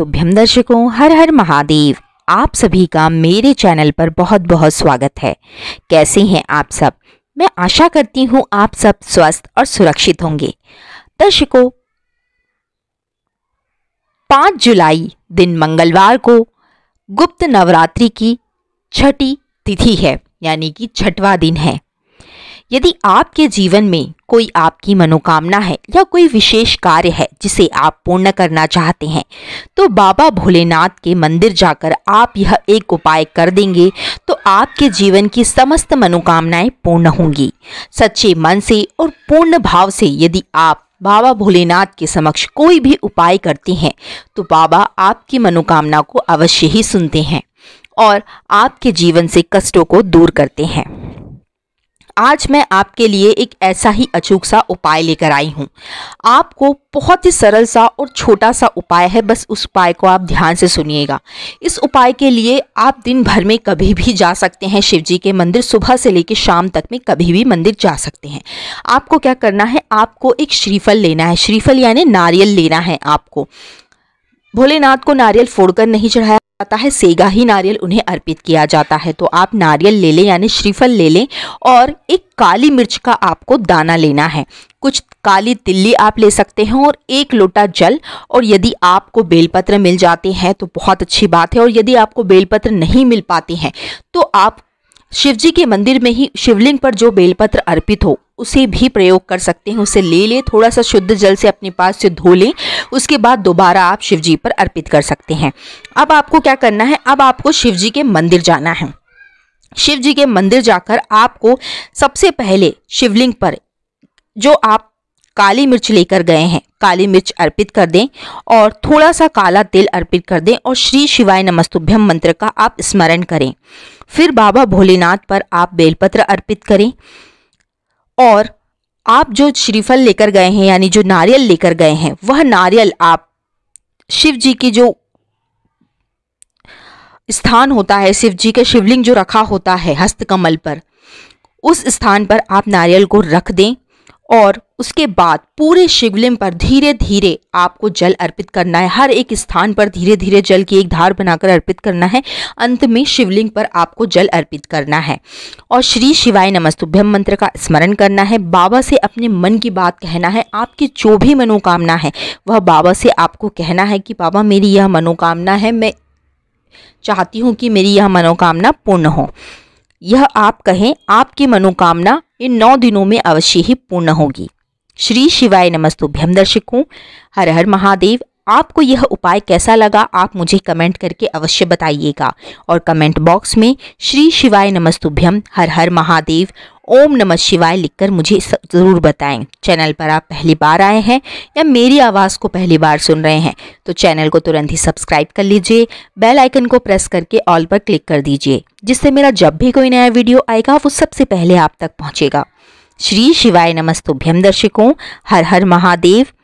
तुभ्यम दर्शकों हर हर महादेव आप सभी का मेरे चैनल पर बहुत बहुत स्वागत है कैसे हैं आप सब मैं आशा करती हूँ आप सब स्वस्थ और सुरक्षित होंगे दर्शकों पाँच जुलाई दिन मंगलवार को गुप्त नवरात्रि की छठी तिथि है यानी कि छठवा दिन है यदि आपके जीवन में कोई आपकी मनोकामना है या कोई विशेष कार्य है जिसे आप पूर्ण करना चाहते हैं तो बाबा भोलेनाथ के मंदिर जाकर आप यह एक उपाय कर देंगे तो आपके जीवन की समस्त मनोकामनाएं पूर्ण होंगी सच्चे मन से और पूर्ण भाव से यदि आप बाबा भोलेनाथ के समक्ष कोई भी उपाय करते हैं तो बाबा आपकी मनोकामना को अवश्य ही सुनते हैं और आपके जीवन से कष्टों को दूर करते हैं आज मैं आपके लिए एक ऐसा ही अचूक सा उपाय लेकर आई हूँ आपको बहुत ही सरल सा और छोटा सा उपाय है बस उस उपाय को आप ध्यान से सुनिएगा इस उपाय के लिए आप दिन भर में कभी भी जा सकते हैं शिव जी के मंदिर सुबह से लेकर शाम तक में कभी भी मंदिर जा सकते हैं आपको क्या करना है आपको एक श्रीफल लेना है श्रीफल यानी नारियल लेना है आपको भोलेनाथ को नारियल फोड़कर नहीं चढ़ाया जाता है सेगा ही नारियल उन्हें अर्पित किया जाता है तो आप नारियल ले लें यानी श्रीफल ले लें और एक काली मिर्च का आपको दाना लेना है कुछ काली तिल्ली आप ले सकते हैं और एक लोटा जल और यदि आपको बेलपत्र मिल जाते हैं तो बहुत अच्छी बात है और यदि आपको बेलपत्र नहीं मिल पाते हैं तो आप शिवजी के मंदिर में ही शिवलिंग पर जो बेलपत्र अर्पित हो उसे भी प्रयोग कर सकते हैं उसे ले लें थोड़ा सा शुद्ध जल से अपने पास से धो लें उसके बाद दोबारा आप शिवजी पर अर्पित कर सकते हैं अब आपको क्या करना है अब आपको शिव जी के मंदिर जाना है शिव जी के मंदिर जाकर आपको सबसे पहले शिवलिंग पर जो आप काली मिर्च लेकर गए हैं काली मिर्च अर्पित कर दें और थोड़ा सा काला तेल अर्पित कर दें और श्री शिवाय नमस्तुभ्यम मंत्र का आप स्मरण करें फिर बाबा भोलेनाथ पर आप बेलपत्र अर्पित करें और आप जो श्रीफल लेकर गए हैं यानी जो नारियल लेकर गए हैं वह नारियल आप शिव जी की जो स्थान होता है शिव जी के शिवलिंग जो रखा होता है हस्तकमल पर उस स्थान पर आप नारियल को रख दें और उसके बाद पूरे शिवलिंग पर धीरे धीरे आपको जल अर्पित करना है हर एक स्थान पर धीरे धीरे जल की एक धार बनाकर अर्पित करना है अंत में शिवलिंग पर आपको जल अर्पित करना है और श्री शिवाय नमस्तुभ्यम मंत्र का स्मरण करना है बाबा से अपने मन की बात कहना है आपकी जो भी मनोकामना है वह बाबा से आपको कहना है कि बाबा मेरी यह मनोकामना है मैं चाहती हूँ कि मेरी यह मनोकामना पूर्ण हो यह आप कहें आपकी मनोकामना इन नौ दिनों में अवश्य ही पूर्ण होगी श्री शिवाय नमस्तुभ्यम दर्शकों हर हर महादेव आपको यह उपाय कैसा लगा आप मुझे कमेंट करके अवश्य बताइएगा और कमेंट बॉक्स में श्री शिवाय नमस्तुभ्यम हर हर महादेव ओम नमः शिवाय लिखकर मुझे ज़रूर बताएं चैनल पर आप पहली बार आए हैं या मेरी आवाज़ को पहली बार सुन रहे हैं तो चैनल को तुरंत ही सब्सक्राइब कर लीजिए बेल आइकन को प्रेस करके ऑल पर क्लिक कर दीजिए जिससे मेरा जब भी कोई नया वीडियो आएगा वो सबसे पहले आप तक पहुँचेगा श्री शिवाय नमस्तुभ्यम दर्शकों हर हर महादेव